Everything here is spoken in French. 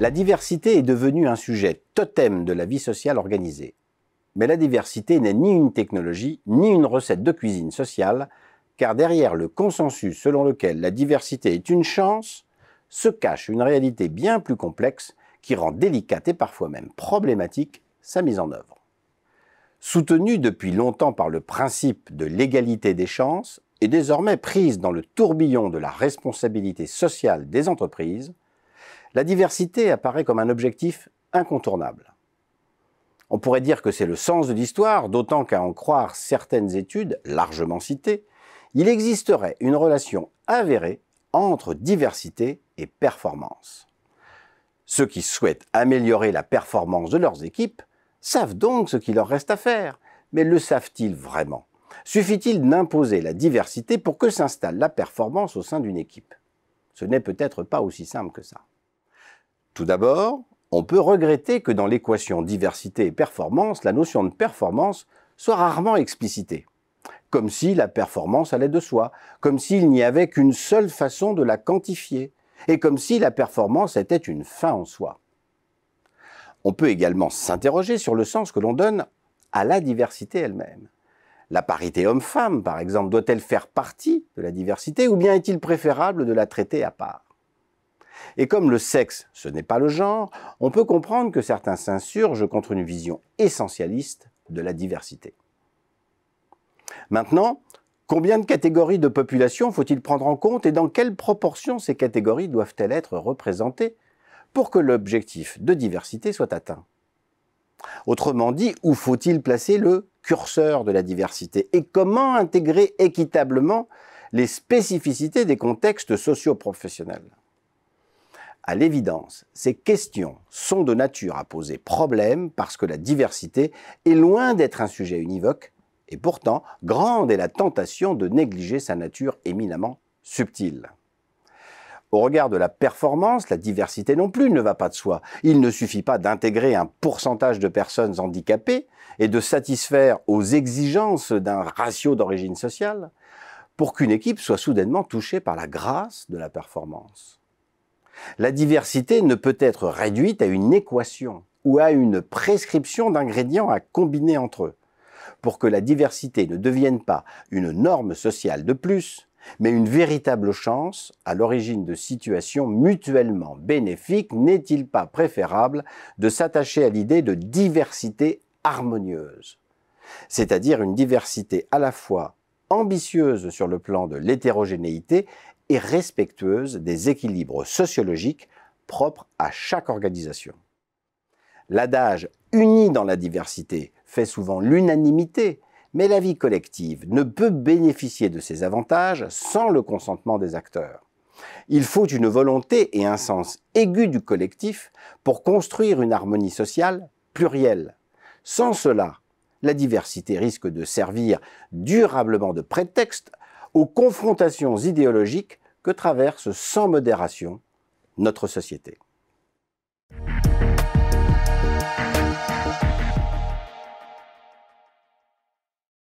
La diversité est devenue un sujet totem de la vie sociale organisée. Mais la diversité n'est ni une technologie, ni une recette de cuisine sociale, car derrière le consensus selon lequel la diversité est une chance, se cache une réalité bien plus complexe qui rend délicate et parfois même problématique sa mise en œuvre. Soutenue depuis longtemps par le principe de l'égalité des chances et désormais prise dans le tourbillon de la responsabilité sociale des entreprises, la diversité apparaît comme un objectif incontournable. On pourrait dire que c'est le sens de l'histoire, d'autant qu'à en croire certaines études largement citées, il existerait une relation avérée entre diversité et performance. Ceux qui souhaitent améliorer la performance de leurs équipes savent donc ce qu'il leur reste à faire, mais le savent-ils vraiment Suffit-il d'imposer la diversité pour que s'installe la performance au sein d'une équipe Ce n'est peut-être pas aussi simple que ça. Tout d'abord, on peut regretter que dans l'équation diversité et performance, la notion de performance soit rarement explicitée. Comme si la performance allait de soi, comme s'il n'y avait qu'une seule façon de la quantifier, et comme si la performance était une fin en soi. On peut également s'interroger sur le sens que l'on donne à la diversité elle-même. La parité homme-femme, par exemple, doit-elle faire partie de la diversité ou bien est-il préférable de la traiter à part et comme le sexe, ce n'est pas le genre, on peut comprendre que certains s'insurgent contre une vision essentialiste de la diversité. Maintenant, combien de catégories de population faut-il prendre en compte et dans quelle proportion ces catégories doivent-elles être représentées pour que l'objectif de diversité soit atteint Autrement dit, où faut-il placer le curseur de la diversité et comment intégrer équitablement les spécificités des contextes socio-professionnels à l'évidence, ces questions sont de nature à poser problème parce que la diversité est loin d'être un sujet univoque, et pourtant, grande est la tentation de négliger sa nature éminemment subtile. Au regard de la performance, la diversité non plus ne va pas de soi. Il ne suffit pas d'intégrer un pourcentage de personnes handicapées et de satisfaire aux exigences d'un ratio d'origine sociale pour qu'une équipe soit soudainement touchée par la grâce de la performance. La diversité ne peut être réduite à une équation ou à une prescription d'ingrédients à combiner entre eux. Pour que la diversité ne devienne pas une norme sociale de plus, mais une véritable chance à l'origine de situations mutuellement bénéfiques, n'est-il pas préférable de s'attacher à l'idée de diversité harmonieuse, c'est-à-dire une diversité à la fois ambitieuse sur le plan de l'hétérogénéité et respectueuse des équilibres sociologiques propres à chaque organisation. L'adage uni dans la diversité fait souvent l'unanimité, mais la vie collective ne peut bénéficier de ses avantages sans le consentement des acteurs. Il faut une volonté et un sens aigu du collectif pour construire une harmonie sociale plurielle. Sans cela, la diversité risque de servir durablement de prétexte aux confrontations idéologiques que traverse sans modération notre société.